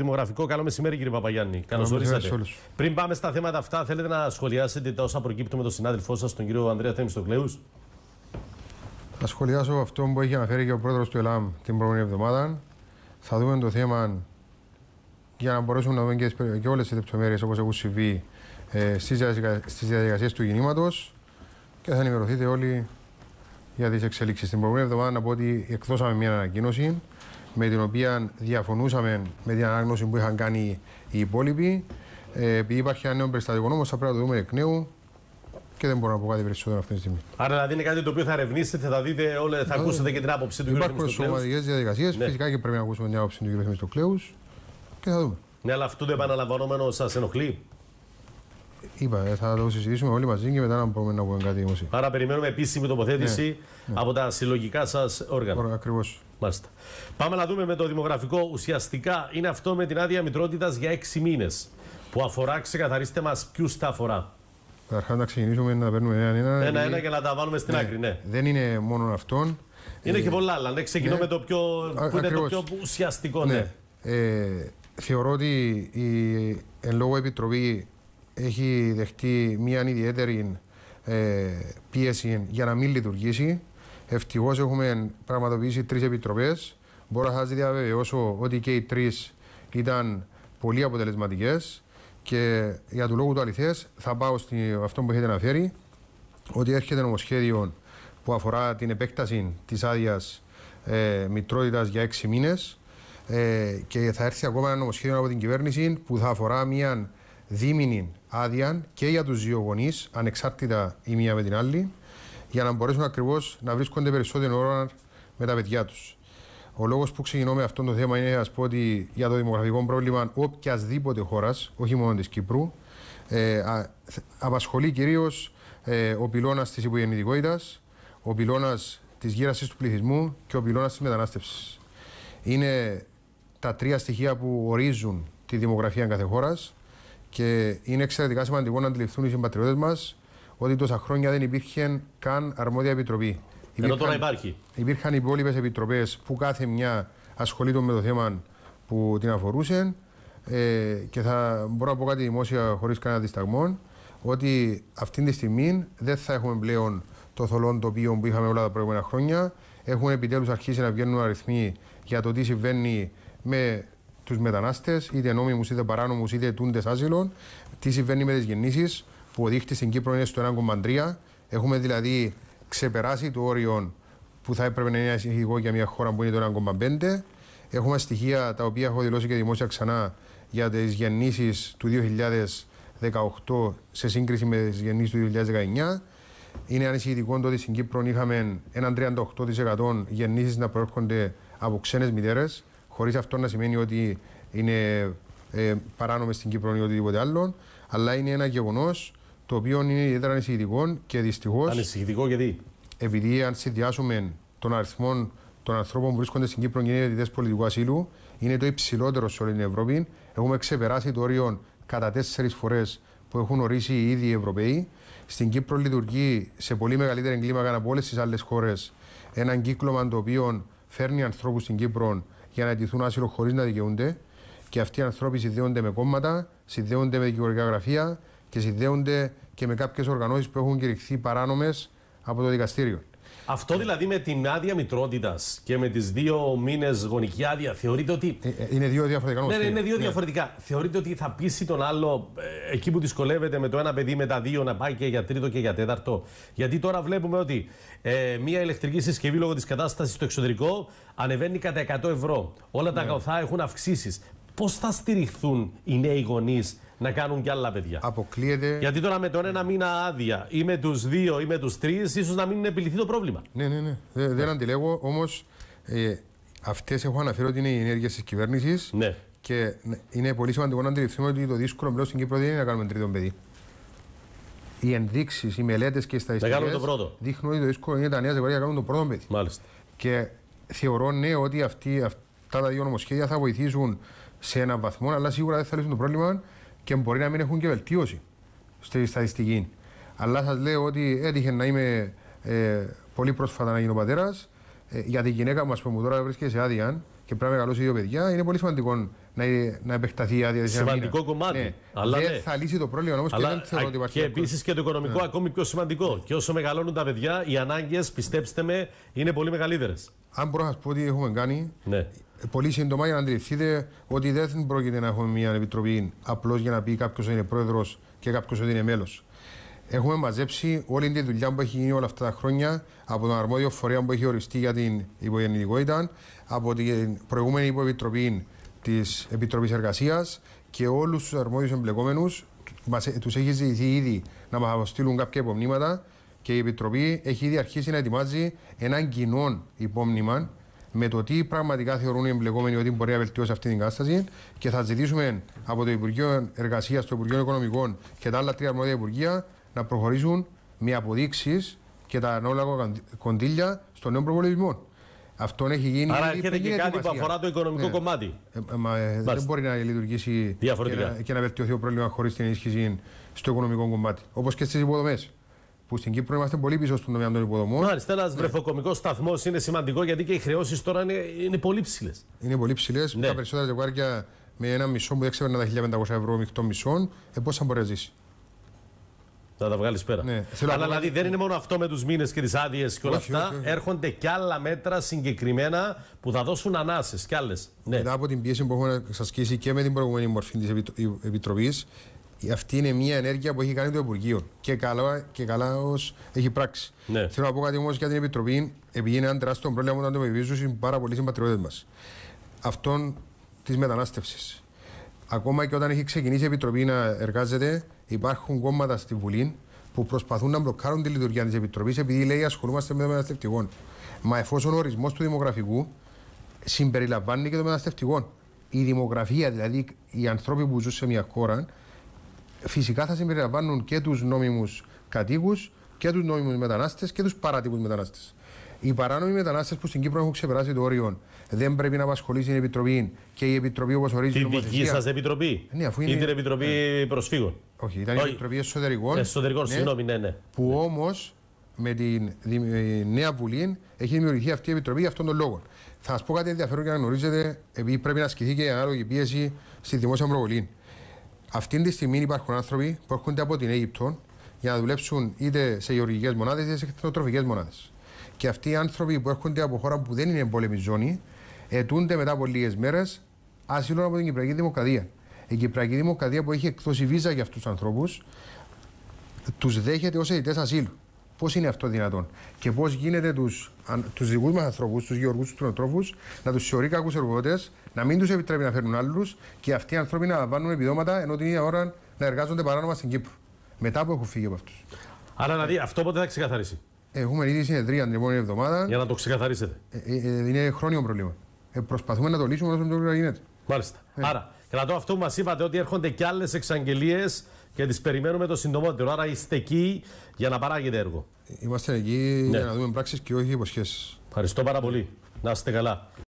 Δημογραφικό, καλό μεσημέρι κύριε Παπαγιάννη. Καλώ ορίσατε. Πριν πάμε στα θέματα αυτά, θέλετε να σχολιάσετε τα όσα προκύπτουν με τον συνάδελφό σας, τον κύριο Ανδρέα Θέμιστοκλέου. Θα σχολιάσω αυτό που έχει αναφέρει και ο πρόεδρος του ΕΛΑΜ την προηγούμενη εβδομάδα. Θα δούμε το θέμα για να μπορέσουμε να δούμε και, και όλες τις λεπτομέρειες όπως έχουν συμβεί ε, στις διαδικασίες του κινήματος και θα ενημερωθείτε όλοι για τις εξελίξεις. Την προηγούμενη εβδομάδα να πω ότι εκδώσαμε μια ανακοίνωση με την οποία διαφωνούσαμε με την ανάγνωση που είχαν κάνει οι υπόλοιποι. επειδή υπάρχει ένα νέο περιστατικό όμω, θα πρέπει να το δούμε εκ νέου και δεν μπορώ να πω κάτι περισσότερο αυτή τη στιγμή. Άρα, δηλαδή, είναι κάτι το οποίο θα ερευνήσετε, θα δείτε, όλα, θα ε, ακούσετε και την άποψη του κ. Υπάρχουν σωματικές διαδικασίες. Ναι. Φυσικά και πρέπει να ακούσουμε την άποψη του κ. Μιστοκλέου και θα δούμε. Ναι, αλλά αυτό το επαναλαμβανόμενο σας ενοχλεί. Είπα, ε, θα το συζητήσουμε όλοι μαζί και μετά να μπορούμε να πούμε κάτι δημοσίου. Άρα περιμένουμε επίσημη τοποθέτηση ναι, ναι. από τα συλλογικά σας όργανα. Ακριβώς. Μάλιστα. Πάμε να δούμε με το δημογραφικό. Ουσιαστικά είναι αυτό με την άδεια μητρότητας για έξι μήνες. Που αφορά, ξεκαθαρίστε μας, ποιους τα αφορά. Καταρχά να ξεκινήσουμε να παίρνουμε ένα-ένα. Ένα-ένα και να τα βάλουμε στην ναι. άκρη, ναι. Δεν είναι μόνο αυτόν. Είναι ε, και πολλά άλλα. Ναι, ξεκινώ ναι. με το πιο, Α, που είναι το πιο ουσιαστικό, ναι. ναι. Ε, θεωρώ ότι η εν λόγω επιτροπή έχει δεχτεί μια ιδιαίτερη ε, πίεση για να μην λειτουργήσει. Ευτυχώς έχουμε πραγματοποιήσει τρεις επιτροπές. Μπορώ να σας διαβεβαιώσω ότι και οι τρεις ήταν πολύ αποτελεσματικές. Και για του λόγου του αληθές, θα πάω σε αυτό που έχετε αναφέρει, ότι έρχεται νομοσχέδιο που αφορά την επέκταση της άδειας ε, μητρότητας για έξι μήνες. Ε, και θα έρθει ακόμα ένα νομοσχέδιο από την κυβέρνηση που θα αφορά μια δίμηνη άδεια και για τους δύο γονείς, ανεξάρτητα η μία με την άλλη, για να μπορέσουν ακριβώς να βρίσκονται περισσότερο ώρα με τα παιδιά τους. Ο λόγος που ξεκινώ με αυτό το θέμα είναι να πω ότι για το δημογραφικό πρόβλημα οποιασδήποτε χώρας, όχι μόνο της Κύπρου, ε, α, απασχολεί κυρίως ε, ο πυλώνας της υπογεννητικότητας, ο πυλώνας της γύρασης του πληθυσμού και ο πυλώνας της μετανάστευσης. Είναι τα τρία στοιχεία που ορίζουν τη δημογραφία κάθε χώρας. Και είναι εξαιρετικά σημαντικό να αντιληφθούν οι συμπατριώτες μας ότι τόσα χρόνια δεν υπήρχε καν αρμόδια επιτροπή. Υπήρχαν, τώρα υπάρχει. Υπήρχαν υπόλοιπες επιτροπές που κάθε μια ασχολείται με το θέμα που την αφορούσε. Ε, και θα μπορώ να πω κάτι δημόσια χωρίς κανένα δισταγμό ότι αυτή τη στιγμή δεν θα έχουμε πλέον το θολόν τοπίο που είχαμε όλα τα προηγούμενα χρόνια. Έχουν επιτέλους αρχίσει να βγαίνουν αριθμοί για το τι συμβαίνει με τους μετανάστες, είτε νόμιμους είτε παράνομους είτε τούντες άσυλων, τι συμβαίνει με τις γεννήσεις, που ο δείχτη στην Κύπρο είναι στο 1,3. Έχουμε δηλαδή ξεπεράσει το όριο που θα έπρεπε να είναι ασυγχυγό για μια χώρα που είναι το 1,5. Έχουμε στοιχεία τα οποία έχω δηλώσει και δημόσια ξανά για τις γεννήσεις του 2018 σε σύγκριση με τις γεννήσεις του 2019. Είναι ανησυχητικό το ότι στην Κύπρο είχαμε έναν 38% γεννήσεις να προέρχονται από ξένες μητέρες. Χωρίς αυτό να σημαίνει ότι είναι ε, παράνομες στην Κύπρο ή οτιδήποτε άλλο, αλλά είναι ένα γεγονός το οποίο είναι ιδιαίτερα ανησυχητικό και δυστυχώς. Ανησυχητικό γιατί. Επειδή αν συνδυάσουμε τον αριθμό των ανθρώπων που βρίσκονται στην Κύπρο και είναι διαιτητέ πολιτικού ασύλου, είναι το υψηλότερο σε όλη την Ευρώπη. Έχουμε ξεπεράσει το όριο κατά τέσσερις φορές που έχουν ορίσει οι ίδιοι οι Ευρωπαίοι. Στην Κύπρο λειτουργεί σε πολύ μεγαλύτερη κλίμακα από όλες τις άλλες χώρες έναν κύκλωμα το οποίο φέρνει ανθρώπους στην Κύπρο για να αιτηθούν άσυλο χωρίς να δικαιούνται. Και αυτοί οι άνθρωποι συνδέονται με κόμματα, συνδέονται με δικηγορικά γραφεία και συνδέονται και με κάποιες οργανώσεις που έχουν κηρυχθεί παράνομες από το δικαστήριο. Αυτό δηλαδή με την άδεια μητρότητας και με τις δύο μήνες γονική άδεια θεωρείτε ότι. Ε, ε, είναι δύο διαφορετικά ναι, ναι, είναι δύο ναι. διαφορετικά. Θεωρείτε ότι θα πείσει τον άλλο ε, εκεί που δυσκολεύεται με το ένα παιδί με τα δύο να πάει και για τρίτο και για τέταρτο. Γιατί τώρα βλέπουμε ότι μια ηλεκτρική συσκευή λόγω της κατάστασης στο εξωτερικό ανεβαίνει κατά 100 ευρώ. Όλα τα καθά ναι. έχουν αυξήσεις. Πώς θα στηριχθούν οι νέοι γονείς να κάνουν κι άλλα παιδιά. Αποκλείεται. Γιατί τώρα με τον ένα μήνα άδεια ή με τους δύο ή με τους τρεις, ίσως να μην επιληθεί το πρόβλημα. Ναι, ναι, ναι. Δεν, δεν ναι. αντιλέγω. Όμως ε, αυτές έχω αναφέρει ότι είναι οι ενέργειες της κυβέρνησης. Ναι. Και είναι πολύ σημαντικό να αντιληφθούμε ότι το δύσκολο μπρο στην Κύπρο δεν είναι να κάνουμε τρίτο παιδί. Οι ενδείξεις, οι μελέτες και οι στατιστικέ δείχνουν ότι το δύσκολο είναι τα νέα ζευγάρια να κάνουν το πρώτο παιδί. Μάλιστα. Και θεωρώ ναι ότι αυτοί, αυτά τα δύο νομοσχέδια θα βοηθήσουν σε έναν βαθμό, αλλά σίγουρα δεν θα λύσουν το πρόβλημα και μπορεί να μην έχουν και βελτίωση στη στατιστική. Αλλά σας λέω ότι έτυχε να είμαι ε, πολύ πρόσφατα να γίνω πατέρας. Ε, για τη γυναίκα μα που μου τώρα βρίσκεται σε άδεια και πρέπει να μεγαλώσει δύο παιδιά, είναι πολύ σημαντικό να, ε, να επεκταθεί η άδεια της Σημαντικό ναι. κομμάτι. Ναι. Αλλά δεν ναι. θα λύσει το πρόβλημα όμως και δεν θεωρώ ότι υπάρχει. Και επίσης και το οικονομικό ναι. ακόμη πιο σημαντικό. Ναι. Και όσο μεγαλώνουν τα παιδιά, οι ανάγκες, πιστέψτε με, είναι πολύ μεγαλύτερες. Αν μπορώ να σας πω ότι έχουμε κάνει, ναι πολύ σύντομα για να αντιληφθείτε ότι δεν πρόκειται να έχουμε μια επιτροπή απλώς για να πει κάποιος είναι πρόεδρος και κάποιος ότι είναι μέλος. Έχουμε μαζέψει όλη τη δουλειά που έχει γίνει όλα αυτά τα χρόνια από τον αρμόδιο φορέα που έχει οριστεί για την υπογεννητικότητα, από την προηγούμενη υποεπιτροπή της Επιτροπής Εργασίας και όλους τους αρμόδιους εμπλεκόμενους. Τους έχει ζητηθεί ήδη να μας αποστείλουν κάποια υπομνήματα και η Επιτροπή έχει ήδη αρχίσει να ετοιμάζει έναν κοινό υπόμνημα με το τι πραγματικά θεωρούν οι εμπλεκόμενοι ότι μπορεί να βελτιώσει αυτή την κατάσταση και θα ζητήσουμε από το Υπουργείο Εργασίας, το Υπουργείο Οικονομικών και τα άλλα τρία αρμόδια Υπουργεία να προχωρήσουν με αποδείξεις και τα ανάλογα κοντήλια στον νέο προπολογισμό. Αυτό έχει γίνει. Άρα έρχεται και κάτι που αφορά το οικονομικό ναι. κομμάτι. Ε, ε, ε, δεν μπορεί να λειτουργήσει και να, και να βελτιωθεί ο πρόβλημα χωρίς την ενίσχυση στο οικονομικό κομμάτι. Όπως και στις υποδομές που στην Κύπρο είμαστε πολύ πίσω στον τομέα των υποδομών. Μάλιστα, ένας ναι. βρεφοκομικός σταθμός είναι σημαντικό γιατί και οι χρεώσεις τώρα είναι, είναι πολύ ψηλές. Είναι πολύ ψηλές. Ναι. Τα περισσότερα ζευγάρια με ένα μισό που δεν ξεπερνά τα 1500 ευρώ μεικτό μισό, ε, πώς θα μπορείς να ζήσεις. Θα τα βγάλεις πέρα. Ναι. Αλλά δηλαδή δεν είναι μόνο αυτό με τους μήνες και τις άδειες και όλα αυτά. Έρχονται και άλλα μέτρα συγκεκριμένα που θα δώσουν ανάσες και άλλες. Ναι. Μετά από την πίεση που έχουμε ασκήσει και με την προηγούμενη μορφή της Επιτροπή, αυτή είναι μια ενέργεια που έχει κάνει το Υπουργείο και καλά, και καλά ως έχει πράξει. Ναι. Θέλω να πω κάτι όμως για την Επιτροπή, επειδή είναι ένα τεράστιο πρόβλημα που αντιμετωπίζουν πάρα πολλοί συμπατριώτες μας. Αυτόν της μετανάστευσης. Ακόμα και όταν έχει ξεκινήσει η Επιτροπή να εργάζεται, υπάρχουν κόμματα στη Βουλή που προσπαθούν να μπλοκάρουν τη λειτουργία της Επιτροπής επειδή λέει ασχολούμαστε με το μεταναστευτικό. Μα εφόσον ο ορισμός του δημογραφικού συμπεριλαμβάνει και το μεταναστευτικό. Η δημογραφία, δηλαδή οι άνθρωποι που ζουν σε μια χώρα, φυσικά θα συμπεριλαμβάνουν και τους νόμιμους κατοίκους και τους νόμιμους μετανάστες και τους παράτυπους μετανάστες. Οι παράνομοι μετανάστες που στην Κύπρο έχουν ξεπεράσει το όριο δεν πρέπει να απασχολήσει η Επιτροπή και η Επιτροπή όπως ορίζει η Την δική σας Επιτροπή. Ναι, αφού είναι... Ή την Επιτροπή ε... Προσφύγων. Όχι, ήταν Όχι. η την επιτροπη προσφυγων Εσωτερικών. Εσωτερικών, ναι, συγγνώμη, ναι, ναι. Που ναι. όμως με τη ε, Νέα Βουλή έχει δημιουργηθεί αυτή η Επιτροπή για αυτόν τον λόγο. Θα σας πω κάτι ενδιαφέρον για να γνωρίζετε, επειδή πρέπει να ασκηθεί και η ανάλογη πίεση στη δημόσια προβολή. Αυτή τη στιγμή υπάρχουν άνθρωποι που έρχονται από την Αίγυπτο για να δουλέψουν είτε σε γεωργικές μονάδες είτε σε εκτενοτροφικέ μονάδες. Και αυτοί οι άνθρωποι που έρχονται από χώρα που δεν είναι εμπόλεμη ζώνη, ετούνται μετά από λίγες μέρες άσυλο από την Κυπριακή Δημοκρατία. Η Κυπριακή Δημοκρατία που έχει εκδώσει βίζα για αυτούς τους ανθρώπους, τους δέχεται ως αιτητέ ασύλου. Πώς είναι αυτό δυνατόν και πώς γίνεται τους δικούς μας ανθρώπους, τους γεωργούς, τους τρονοτρόφου, να τους θεωρεί κακούς εργοδότες, να μην τους επιτρέπει να φέρουν άλλους και αυτοί οι άνθρωποι να λαμβάνουν επιδόματα ενώ την ίδια ώρα να εργάζονται παράνομα στην Κύπρο. Μετά που έχουν φύγει από αυτούς. Άρα, δηλαδή, αυτό πότε θα ξεκαθαρίσει. Έχουμε ήδη συνεδρία την επόμενη εβδομάδα. Για να το ξεκαθαρίσετε. Ε, ε, ε, είναι χρόνιο πρόβλημα. Ε, προσπαθούμε να το λύσουμε όσο το γίνεται. Μάλιστα. Ε. Άρα, Κρατώ αυτό που μας είπατε ότι έρχονται και άλλες εξαγγελίες και τις περιμένουμε το συντομότερο. Άρα είστε εκεί για να παράγετε έργο. Είμαστε εκεί ναι. για να δούμε πράξεις και όχι υποσχέσεις. Ευχαριστώ πάρα πολύ. Να είστε καλά.